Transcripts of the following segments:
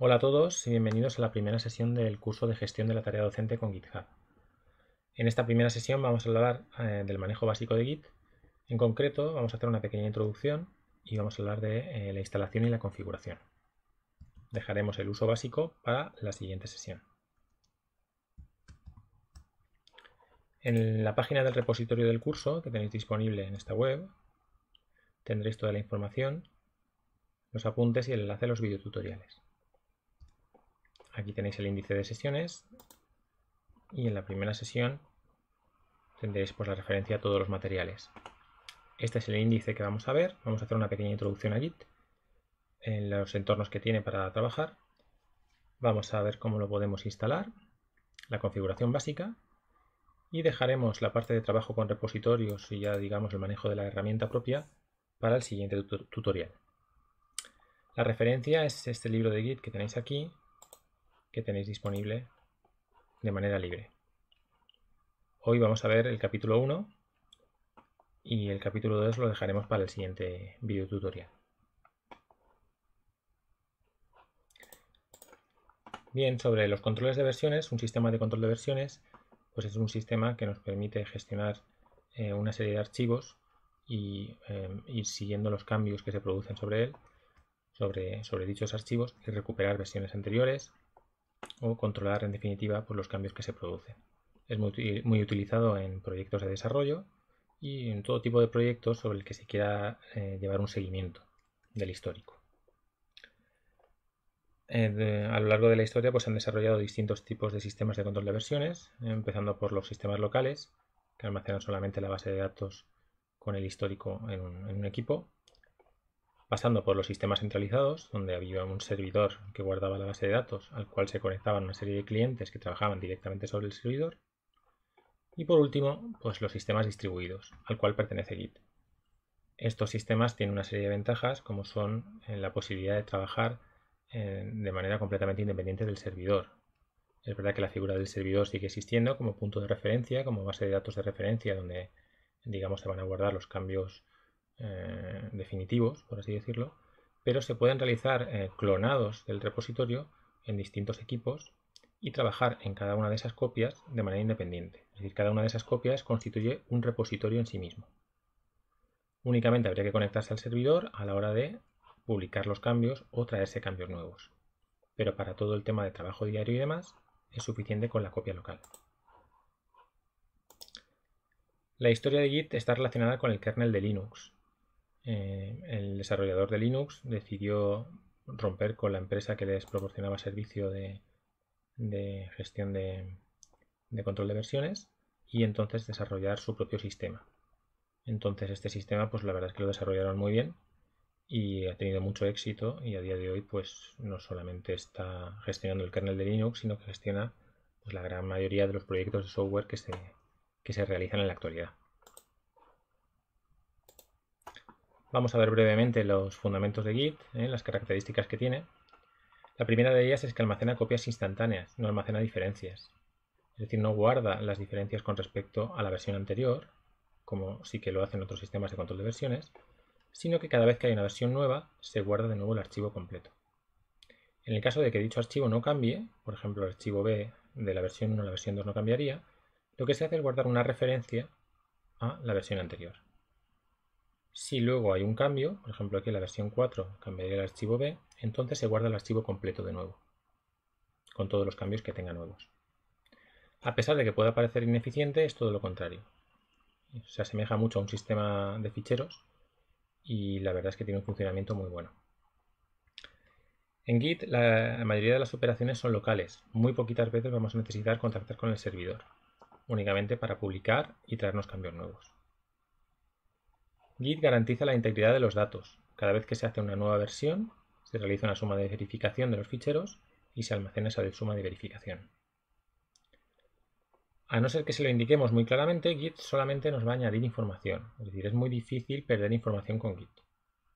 Hola a todos y bienvenidos a la primera sesión del curso de gestión de la tarea docente con GitHub. En esta primera sesión vamos a hablar eh, del manejo básico de Git. En concreto vamos a hacer una pequeña introducción y vamos a hablar de eh, la instalación y la configuración. Dejaremos el uso básico para la siguiente sesión. En la página del repositorio del curso que tenéis disponible en esta web tendréis toda la información, los apuntes y el enlace a los videotutoriales. Aquí tenéis el índice de sesiones y en la primera sesión tendréis pues, la referencia a todos los materiales. Este es el índice que vamos a ver. Vamos a hacer una pequeña introducción a Git en los entornos que tiene para trabajar. Vamos a ver cómo lo podemos instalar, la configuración básica y dejaremos la parte de trabajo con repositorios y ya digamos el manejo de la herramienta propia para el siguiente tutorial. La referencia es este libro de Git que tenéis aquí, que tenéis disponible de manera libre. Hoy vamos a ver el capítulo 1 y el capítulo 2 lo dejaremos para el siguiente video tutorial. Bien, sobre los controles de versiones, un sistema de control de versiones pues es un sistema que nos permite gestionar eh, una serie de archivos y eh, ir siguiendo los cambios que se producen sobre él, sobre dichos archivos y recuperar versiones anteriores, o controlar en definitiva por pues, los cambios que se producen. Es muy, utilizado en proyectos de desarrollo y en todo tipo de proyectos sobre el que se quiera eh, llevar un seguimiento del histórico. Eh, a lo largo de la historia pues, han desarrollado distintos tipos de sistemas de control de versiones, empezando por los sistemas locales, que almacenan solamente la base de datos con el histórico en un equipo, pasando por los sistemas centralizados, donde había un servidor que guardaba la base de datos al cual se conectaban una serie de clientes que trabajaban directamente sobre el servidor, y por último, pues los sistemas distribuidos, al cual pertenece Git. Estos sistemas tienen una serie de ventajas como son eh, la posibilidad de trabajar eh, de manera completamente independiente del servidor. Es verdad que la figura del servidor sigue existiendo como punto de referencia, como base de datos de referencia donde digamos se van a guardar los cambios eh, definitivos, por así decirlo, pero se pueden realizar eh, clonados del repositorio en distintos equipos y trabajar en cada una de esas copias de manera independiente. Es decir, cada una de esas copias constituye un repositorio en sí mismo. Únicamente habría que conectarse al servidor a la hora de publicar los cambios o traerse cambios nuevos. Pero para todo el tema de trabajo diario y demás, es suficiente con la copia local. La historia de Git está relacionada con el kernel de Linux, eh, el desarrollador de Linux decidió romper con la empresa que les proporcionaba servicio de, gestión de, control de versiones y entonces desarrollar su propio sistema. Entonces este sistema, pues la verdad es que lo desarrollaron muy bien y ha tenido mucho éxito y a día de hoy, pues no solamente está gestionando el kernel de Linux, sino que gestiona pues, la gran mayoría de los proyectos de software que se realizan en la actualidad. Vamos a ver brevemente los fundamentos de Git, ¿eh? las características que tiene. La primera de ellas es que almacena copias instantáneas, no almacena diferencias. Es decir, no guarda las diferencias con respecto a la versión anterior, como sí que lo hacen otros sistemas de control de versiones, sino que cada vez que hay una versión nueva, se guarda de nuevo el archivo completo. En el caso de que dicho archivo no cambie, por ejemplo el archivo B de la versión 1 a la versión 2 no cambiaría, lo que se hace es guardar una referencia a la versión anterior. Si luego hay un cambio, por ejemplo aquí en la versión 4 cambiaría el archivo B, entonces se guarda el archivo completo de nuevo, con todos los cambios que tenga nuevos. A pesar de que pueda parecer ineficiente, es todo lo contrario. Se asemeja mucho a un sistema de ficheros y la verdad es que tiene un funcionamiento muy bueno. En Git la mayoría de las operaciones son locales. Muy poquitas veces vamos a necesitar contactar con el servidor, únicamente para publicar y traernos cambios nuevos. Git garantiza la integridad de los datos. Cada vez que se hace una nueva versión, se realiza una suma de verificación de los ficheros y se almacena esa suma de verificación. A no ser que se lo indiquemos muy claramente, Git solamente nos va a añadir información. Es decir, es muy difícil perder información con Git.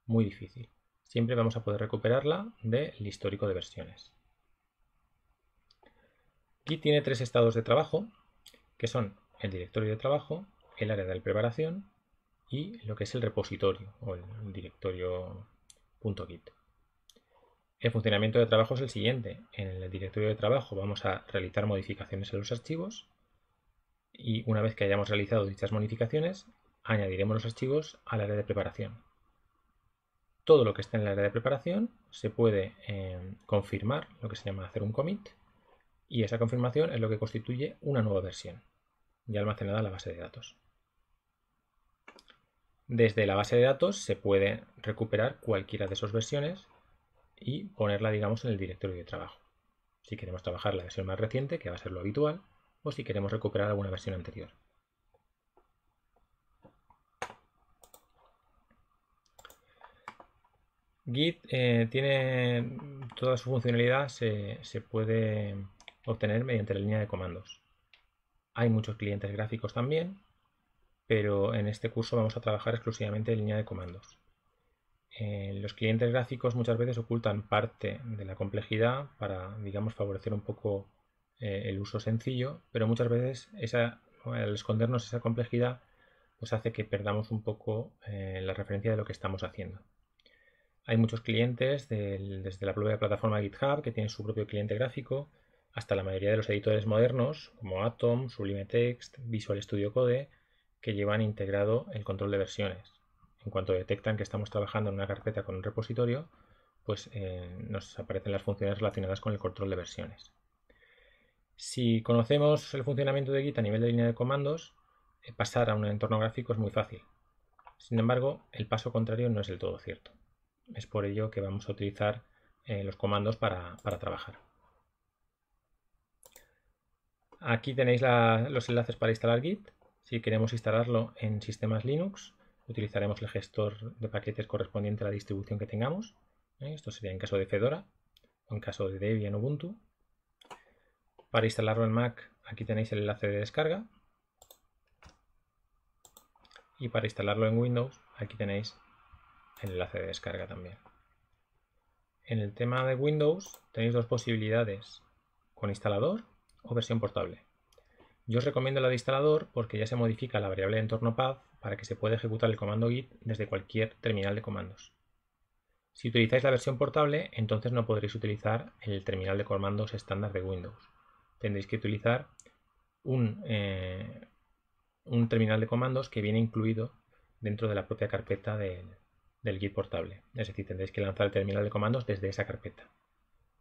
Muy difícil. Siempre vamos a poder recuperarla del histórico de versiones. Git tiene tres estados de trabajo, que son el directorio de trabajo, el área de preparación y lo que es el repositorio o el directorio .git. El funcionamiento de trabajo es el siguiente. En el directorio de trabajo vamos a realizar modificaciones en los archivos y una vez que hayamos realizado dichas modificaciones, añadiremos los archivos al área de preparación. Todo lo que está en el área de preparación se puede eh, confirmar, lo que se llama hacer un commit, y esa confirmación es lo que constituye una nueva versión, ya almacenada en la base de datos. Desde la base de datos se puede recuperar cualquiera de esas versiones y ponerla, digamos, en el directorio de trabajo. Si queremos trabajar la versión más reciente, que va a ser lo habitual, o si queremos recuperar alguna versión anterior. Git eh, tiene toda su funcionalidad se puede obtener mediante la línea de comandos. Hay muchos clientes gráficos también, pero en este curso vamos a trabajar exclusivamente en línea de comandos. Eh, los clientes gráficos muchas veces ocultan parte de la complejidad para, digamos, favorecer un poco eh, el uso sencillo, pero muchas veces esa, al escondernos esa complejidad, pues hace que perdamos un poco eh, la referencia de lo que estamos haciendo. Hay muchos clientes desde la propia plataforma GitHub que tienen su propio cliente gráfico, hasta la mayoría de los editores modernos como Atom, Sublime Text, Visual Studio Code, que llevan integrado el control de versiones. En cuanto detectan que estamos trabajando en una carpeta con un repositorio, pues eh, nos aparecen las funciones relacionadas con el control de versiones. Si conocemos el funcionamiento de Git a nivel de línea de comandos, eh, pasar a un entorno gráfico es muy fácil. Sin embargo, el paso contrario no es del todo cierto. Es por ello que vamos a utilizar eh, los comandos para, trabajar. Aquí tenéis los enlaces para instalar Git si queremos instalarlo en sistemas Linux, utilizaremos el gestor de paquetes correspondiente a la distribución que tengamos. ¿eh? Esto sería en caso de Fedora o en caso de Debian Ubuntu. Para instalarlo en Mac, aquí tenéis el enlace de descarga. Y para instalarlo en Windows, aquí tenéis el enlace de descarga también. En el tema de Windows tenéis dos posibilidades, con instalador o versión portable. Yo os recomiendo la de instalador porque ya se modifica la variable de entorno path para que se pueda ejecutar el comando git desde cualquier terminal de comandos. Si utilizáis la versión portable, entonces no podréis utilizar el terminal de comandos estándar de Windows. Tendréis que utilizar un, eh, un terminal de comandos que viene incluido dentro de la propia carpeta del Git portable. Es decir, tendréis que lanzar el terminal de comandos desde esa carpeta.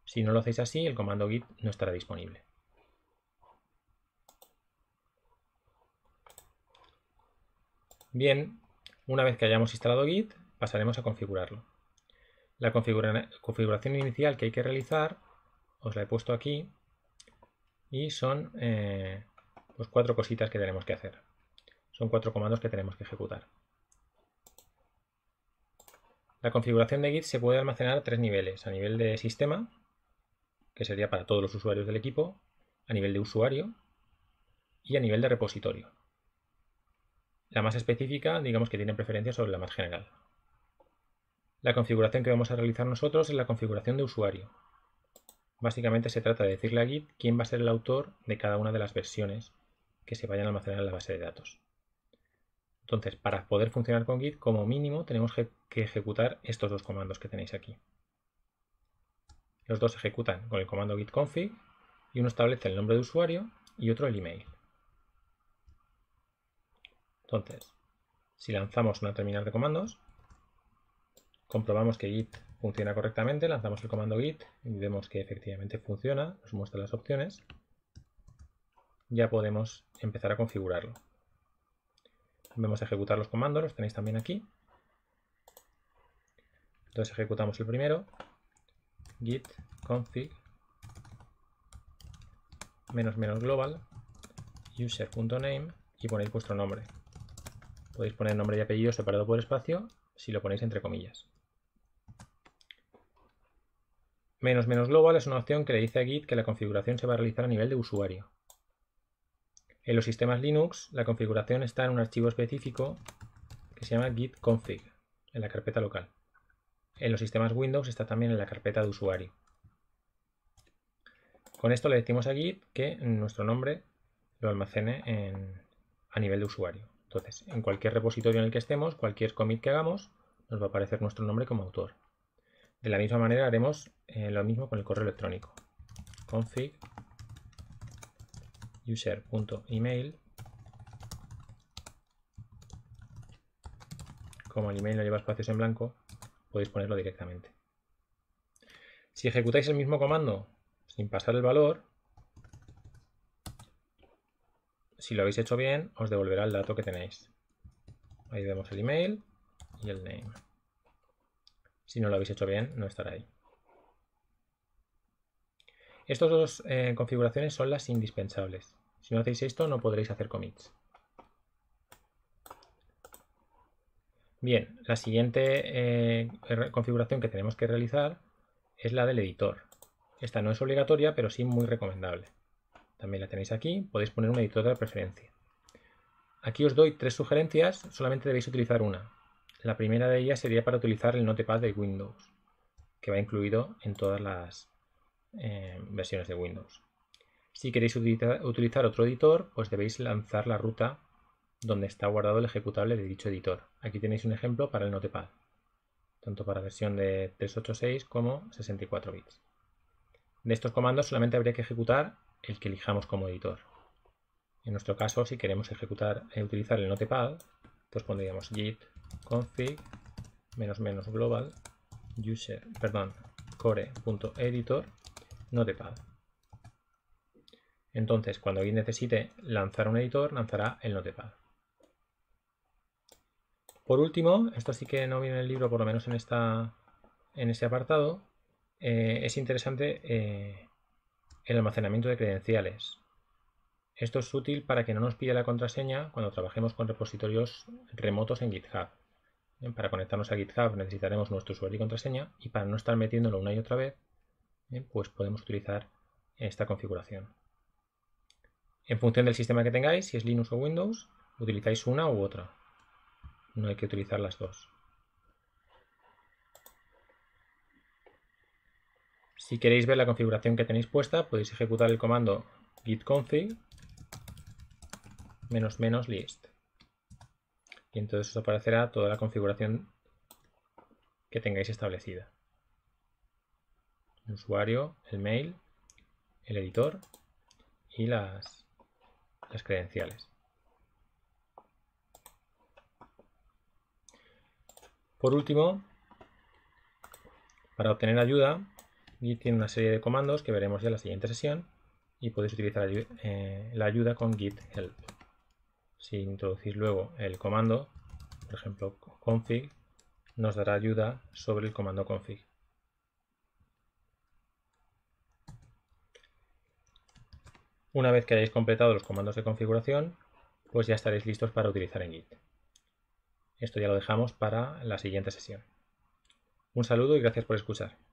Si no lo hacéis así, el comando Git no estará disponible. Bien, una vez que hayamos instalado Git, pasaremos a configurarlo. La configuración inicial que hay que realizar, os la he puesto aquí, y son los eh, pues cuatro cositas que tenemos que hacer. Son cuatro comandos que tenemos que ejecutar. La configuración de Git se puede almacenar a tres niveles. A nivel de sistema, que sería para todos los usuarios del equipo, a nivel de usuario y a nivel de repositorio. La más específica, digamos que tiene preferencia sobre la más general. La configuración que vamos a realizar nosotros es la configuración de usuario. Básicamente se trata de decirle a Git quién va a ser el autor de cada una de las versiones que se vayan a almacenar en la base de datos. Entonces, para poder funcionar con Git, como mínimo tenemos que ejecutar estos dos comandos que tenéis aquí. Los dos se ejecutan con el comando git config y uno establece el nombre de usuario y otro el email. Entonces, si lanzamos una terminal de comandos, comprobamos que git funciona correctamente, lanzamos el comando git y vemos que efectivamente funciona, nos muestra las opciones. Ya podemos empezar a configurarlo. Vamos a ejecutar los comandos, los tenéis también aquí. Entonces ejecutamos el primero, git config global user.name y ponéis vuestro nombre. Podéis poner nombre y apellido separado por espacio si lo ponéis entre comillas. Menos menos global es una opción que le dice a Git que la configuración se va a realizar a nivel de usuario. En los sistemas Linux, la configuración está en un archivo específico que se llama git config, en la carpeta local. En los sistemas Windows está también en la carpeta de usuario. Con esto le decimos a Git que nuestro nombre lo almacene a nivel de usuario. Entonces, en cualquier repositorio en el que estemos, cualquier commit que hagamos, nos va a aparecer nuestro nombre como autor. De la misma manera haremos eh, lo mismo con el correo electrónico. config user.email Como el email no lleva espacios en blanco, podéis ponerlo directamente. Si ejecutáis el mismo comando sin pasar el valor, Si lo habéis hecho bien, os devolverá el dato que tenéis. Ahí vemos el email y el name. Si no lo habéis hecho bien, no estará ahí. Estas dos eh, configuraciones son las indispensables. Si no hacéis esto, no podréis hacer commits. Bien, la siguiente eh, configuración que tenemos que realizar es la del editor. Esta no es obligatoria, pero sí muy recomendable también la tenéis aquí, podéis poner un editor de preferencia. Aquí os doy tres sugerencias, solamente debéis utilizar una. La primera de ellas sería para utilizar el Notepad de Windows, que va incluido en todas las eh, versiones de Windows. Si queréis utilizar otro editor, os pues debéis lanzar la ruta donde está guardado el ejecutable de dicho editor. Aquí tenéis un ejemplo para el Notepad, tanto para versión de 386 como 64 bits. De estos comandos solamente habría que ejecutar el que elijamos como editor. En nuestro caso, si queremos ejecutar e utilizar el Notepad, pues pondríamos git config menos menos global user, perdón, core.editor notepad. Entonces, cuando alguien necesite lanzar un editor, lanzará el notepad. Por último, esto sí que no viene en el libro, por lo menos en, esta, en este apartado, eh, es interesante eh, el almacenamiento de credenciales. Esto es útil para que no nos pida la contraseña cuando trabajemos con repositorios remotos en GitHub. para conectarnos a GitHub necesitaremos nuestro usuario y contraseña y para no estar metiéndolo una y otra vez, pues podemos utilizar esta configuración. En función del sistema que tengáis, si es Linux o Windows, utilizáis una u otra. No hay que utilizar las dos. Si queréis ver la configuración que tenéis puesta, podéis ejecutar el comando git config menos menos list. Y entonces os aparecerá toda la configuración que tengáis establecida. El usuario, el mail, el editor y las, las credenciales. Por último, para obtener ayuda, Git tiene una serie de comandos que veremos ya en la siguiente sesión y podéis utilizar la eh, ayuda con git help. Si introducís luego el comando, por ejemplo config, nos dará ayuda sobre el comando config. Una vez que hayáis completado los comandos de configuración, pues ya estaréis listos para utilizar en Git. Esto ya lo dejamos para la siguiente sesión. Un saludo y gracias por escuchar.